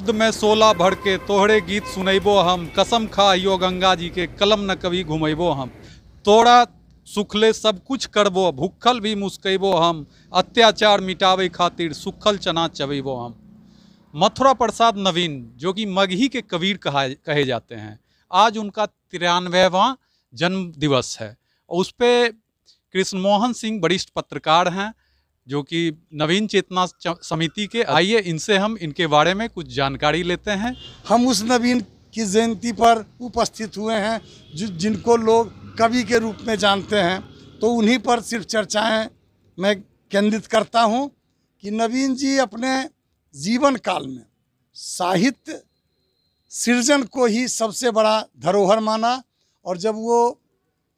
शब्द में सोला भर के तोहरे गीत सुनैबो हम कसम खा यो गंगा जी के कलम न कभी घुमैबो हम तोड़ा सुखले सब कुछ करबो भूखल भी मुस्कैबो हम अत्याचार मिटावे खातिर सुखल चना चबैबो हम मथुरा प्रसाद नवीन जो कि मगही के कबीर कहा कहे जाते हैं आज उनका तिरानवेवा जन्म दिवस है उस पर कृष्ण मोहन सिंह वरिष्ठ पत्रकार हैं जो कि नवीन चेतना समिति के आइए इनसे हम इनके बारे में कुछ जानकारी लेते हैं हम उस नवीन की जयंती पर उपस्थित हुए हैं जो जिनको लोग कवि के रूप में जानते हैं तो उन्हीं पर सिर्फ चर्चाएं मैं केंद्रित करता हूं कि नवीन जी अपने जीवन काल में साहित्य सृजन को ही सबसे बड़ा धरोहर माना और जब वो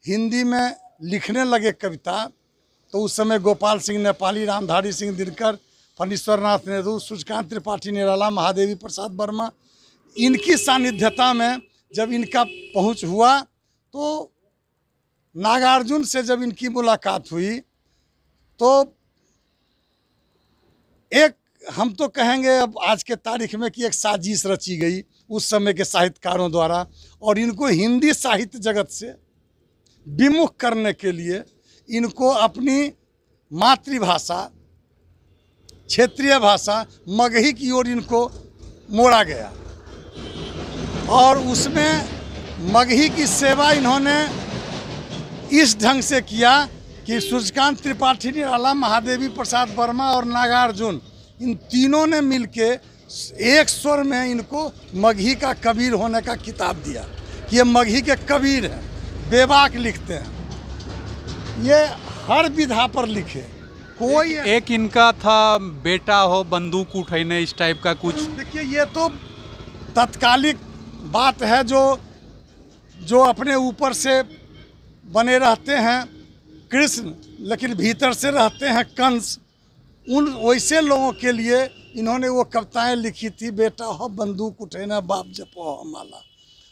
हिंदी में लिखने लगे कविता तो उस समय गोपाल सिंह नेपाली रामधारी सिंह दिनकर फणीश्वरनाथ नेहरू सूर्यकांत त्रिपाठी निराला महादेवी प्रसाद वर्मा इनकी सानिध्यता में जब इनका पहुंच हुआ तो नागार्जुन से जब इनकी मुलाकात हुई तो एक हम तो कहेंगे अब आज के तारीख में कि एक साजिश रची गई उस समय के साहित्यकारों द्वारा और इनको हिंदी साहित्य जगत से विमुख करने के लिए इनको अपनी मातृभाषा क्षेत्रीय भाषा मगही की ओर इनको मोड़ा गया और उसमें मगही की सेवा इन्होंने इस ढंग से किया कि सूर्यकांत त्रिपाठी निराला महादेवी प्रसाद वर्मा और नागार्जुन इन तीनों ने मिलके एक स्वर में इनको मगही का कबीर होने का किताब दिया कि ये मगही के कबीर हैं बेबाक लिखते हैं ये हर विधा पर लिखे कोई एक, एक इनका था बेटा हो बंदूक उठने इस टाइप का कुछ देखिए ये तो तत्कालिक बात है जो जो अपने ऊपर से बने रहते हैं कृष्ण लेकिन भीतर से रहते हैं कंस उन वैसे लोगों के लिए इन्होंने वो कविताएं लिखी थी बेटा हो बंदूक उठेना बाप जपो हो माला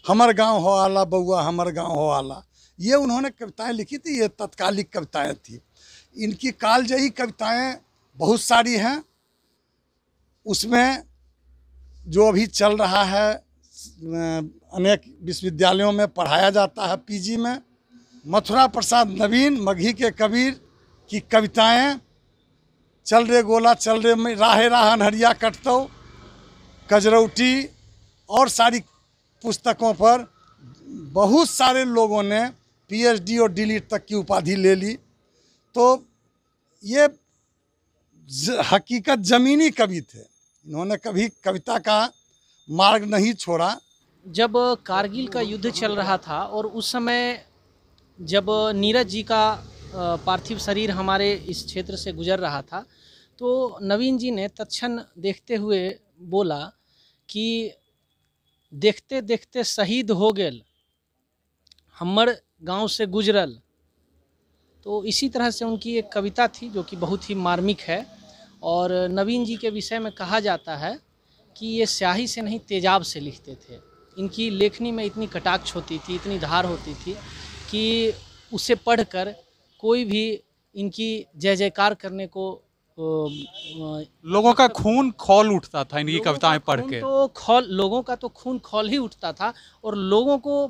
हमर गांव हो आला बउआ हमर गांव हो आला ये उन्होंने कविताएं लिखी थी ये तत्कालिक कविताएं थी इनकी कालजयी कविताएं बहुत सारी हैं उसमें जो अभी चल रहा है अनेक विश्वविद्यालयों में पढ़ाया जाता है पीजी में मथुरा प्रसाद नवीन मघी के कबीर की कविताएं चल रे गोला चल रे राहे राहन हरिया कटतो कजरौटी और सारी पुस्तकों पर बहुत सारे लोगों ने पीएचडी और डिलीट e तक की उपाधि ले ली तो ये ज, हकीकत ज़मीनी कवि थे इन्होंने कभी कविता का मार्ग नहीं छोड़ा जब कारगिल का युद्ध चल रहा था और उस समय जब नीरज जी का पार्थिव शरीर हमारे इस क्षेत्र से गुजर रहा था तो नवीन जी ने तत्न देखते हुए बोला कि देखते देखते शहीद हो गए हमर गांव से गुजरल तो इसी तरह से उनकी एक कविता थी जो कि बहुत ही मार्मिक है और नवीन जी के विषय में कहा जाता है कि ये स्याही से नहीं तेजाब से लिखते थे इनकी लेखनी में इतनी कटाक्ष होती थी इतनी धार होती थी कि उसे पढ़कर कोई भी इनकी जय जयकार करने को तो, लोगों का मतलब खून खोल उठता था इनकी कविताएं पढ़ के तो खौल लोगों का तो खून खोल ही उठता था और लोगों को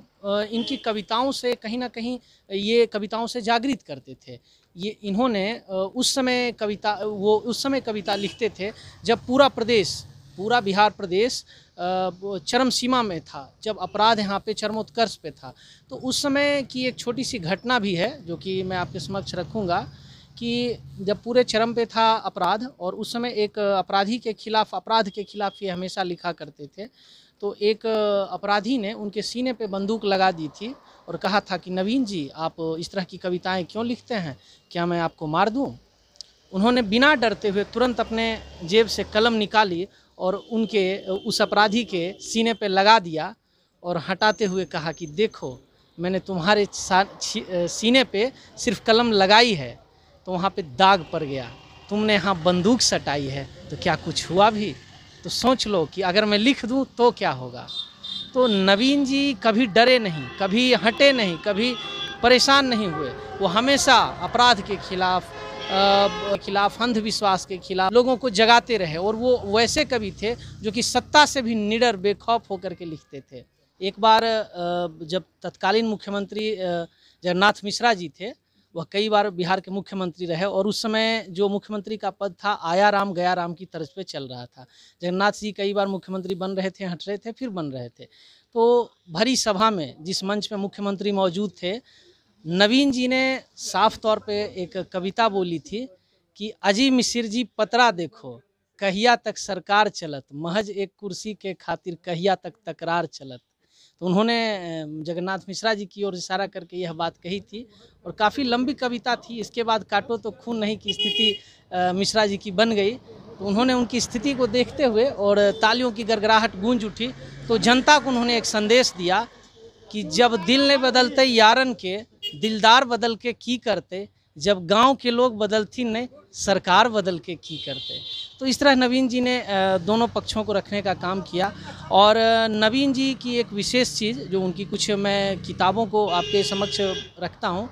इनकी कविताओं से कहीं ना कहीं ये कविताओं से जागृत करते थे ये इन्होंने उस समय कविता वो उस समय कविता लिखते थे जब पूरा प्रदेश पूरा बिहार प्रदेश चरम सीमा में था जब अपराध यहाँ पे चरमोत्कर्ष पे था तो उस समय की एक छोटी सी घटना भी है जो कि मैं आपके समक्ष रखूँगा कि जब पूरे चरम पे था अपराध और उस समय एक अपराधी के खिलाफ अपराध के खिलाफ ये हमेशा लिखा करते थे तो एक अपराधी ने उनके सीने पे बंदूक लगा दी थी और कहा था कि नवीन जी आप इस तरह की कविताएं क्यों लिखते हैं क्या मैं आपको मार दूं उन्होंने बिना डरते हुए तुरंत अपने जेब से कलम निकाली और उनके उस अपराधी के सीने पे लगा दिया और हटाते हुए कहा कि देखो मैंने तुम्हारे सीने पे सिर्फ कलम लगाई है तो वहाँ पे दाग पड़ गया तुमने यहाँ बंदूक सटाई है तो क्या कुछ हुआ भी तो सोच लो कि अगर मैं लिख दूँ तो क्या होगा तो नवीन जी कभी डरे नहीं कभी हटे नहीं कभी परेशान नहीं हुए वो हमेशा अपराध के खिलाफ खिलाफ अंधविश्वास के खिलाफ लोगों को जगाते रहे और वो वैसे कवि थे जो कि सत्ता से भी निडर बेखौफ होकर के लिखते थे एक बार जब तत्कालीन मुख्यमंत्री जगन्नाथ मिश्रा जी थे वह कई बार बिहार के मुख्यमंत्री रहे और उस समय जो मुख्यमंत्री का पद था आया राम गया राम की तर्ज पे चल रहा था जगन्नाथ जी कई बार मुख्यमंत्री बन रहे थे हट रहे थे फिर बन रहे थे तो भरी सभा में जिस मंच पे मुख्यमंत्री मौजूद थे नवीन जी ने साफ तौर पे एक कविता बोली थी कि अजी मिश्र जी पतरा देखो कहिया तक सरकार चलत महज एक कुर्सी के खातिर कहिया तक तकरार चलत तो उन्होंने जगन्नाथ मिश्रा जी की ओर इशारा करके यह बात कही थी और काफ़ी लंबी कविता थी इसके बाद काटो तो खून नहीं की स्थिति मिश्रा जी की बन गई तो उन्होंने उनकी स्थिति को देखते हुए और तालियों की गड़गड़ाहट गूंज उठी तो जनता को उन्होंने एक संदेश दिया कि जब दिल ने बदलते यारन के दिलदार बदल के की करते जब गांव के लोग बदलती नहीं सरकार बदल के की करते तो इस तरह नवीन जी ने दोनों पक्षों को रखने का काम किया और नवीन जी की एक विशेष चीज़ जो उनकी कुछ मैं किताबों को आपके समक्ष रखता हूँ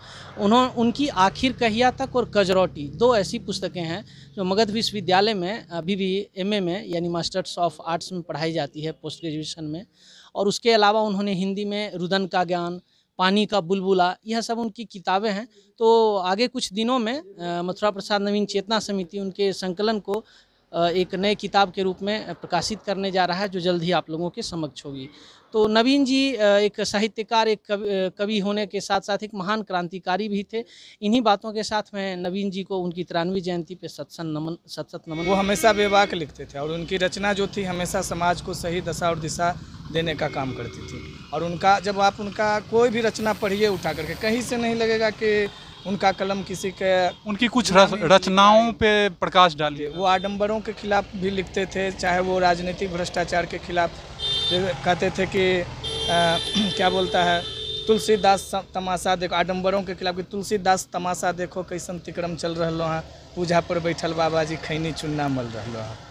उन्होंने उनकी आखिर कहिया तक और कजरौटी दो ऐसी पुस्तकें हैं जो मगध विश्वविद्यालय में अभी भी एमए में यानी मास्टर्स ऑफ आर्ट्स में पढ़ाई जाती है पोस्ट ग्रेजुएशन में और उसके अलावा उन्होंने हिंदी में रुदन का ज्ञान पानी का बुलबुला यह सब उनकी किताबें हैं तो आगे कुछ दिनों में मथुरा प्रसाद नवीन चेतना समिति उनके संकलन को एक नए किताब के रूप में प्रकाशित करने जा रहा है जो जल्द ही आप लोगों के समक्ष होगी तो नवीन जी एक साहित्यकार एक कवि होने के साथ साथ एक महान क्रांतिकारी भी थे इन्हीं बातों के साथ मैं नवीन जी को उनकी तिरानवे जयंती पे सत्सन नमन सत्सत नमन वो हमेशा बेवाक लिखते थे और उनकी रचना जो थी हमेशा समाज को सही दशा और दिशा देने का काम करती थी और उनका जब आप उनका कोई भी रचना पढ़िए उठा करके कहीं से नहीं लगेगा कि उनका कलम किसी के उनकी कुछ रच, रचनाओं पे प्रकाश डालिए वो आडम्बरों के खिलाफ भी लिखते थे चाहे वो राजनीतिक भ्रष्टाचार के खिलाफ कहते थे कि आ, क्या बोलता है तुलसीदास तमाशा देखो आडम्बरों के खिलाफ कि तुलसीदास तमाशा देखो कैसन तिक्रम चल रहा है पूजा पर बैठल बाबा जी खैनी चुन्ना मल रहा है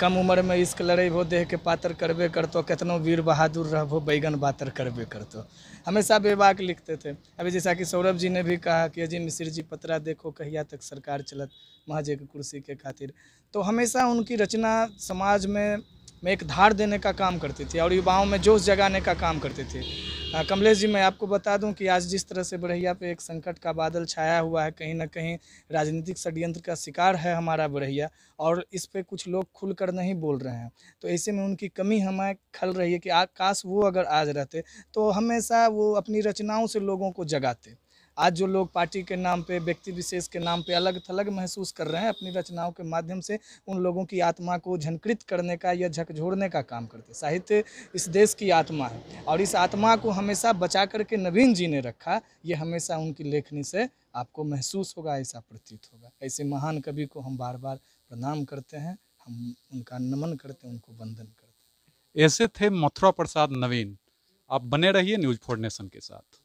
कम उम्र में इश्क लड़ेबो देह के पातर करबे करतो कितनो वीर बहादुर रहो बैगन बातर करबे करतो हमेशा बेबाक लिखते थे अभी जैसा कि सौरभ जी ने भी कहा कि अजय मिश्र जी पतरा देखो कहिया तक सरकार चलत महाजय की कुर्सी के खातिर तो हमेशा उनकी रचना समाज में में एक धार देने का काम करती थी और युवाओं में जोश जगाने का काम करती थी कमलेश जी मैं आपको बता दूं कि आज जिस तरह से बड़हिया पे एक संकट का बादल छाया हुआ है कहीं ना कहीं राजनीतिक षडयंत्र का शिकार है हमारा बड़हिया और इस पर कुछ लोग खुलकर नहीं बोल रहे हैं तो ऐसे में उनकी कमी हमें खल रही है कि आकाश वो अगर आज रहते तो हमेशा वो अपनी रचनाओं से लोगों को जगाते आज जो लोग पार्टी के नाम पे व्यक्ति विशेष के नाम पे अलग थलग महसूस कर रहे हैं अपनी रचनाओं के माध्यम से उन लोगों की आत्मा को झनकृत करने का या झकझोड़ने का काम करते साहित्य इस देश की आत्मा है और इस आत्मा को हमेशा बचा करके नवीन जी ने रखा ये हमेशा उनकी लेखनी से आपको महसूस होगा ऐसा प्रतीत होगा ऐसे महान कवि को हम बार बार प्रणाम करते हैं हम उनका नमन करते हैं उनको वंदन करते हैं ऐसे थे मथुरा प्रसाद नवीन आप बने रहिए न्यूज फोर नेशन के साथ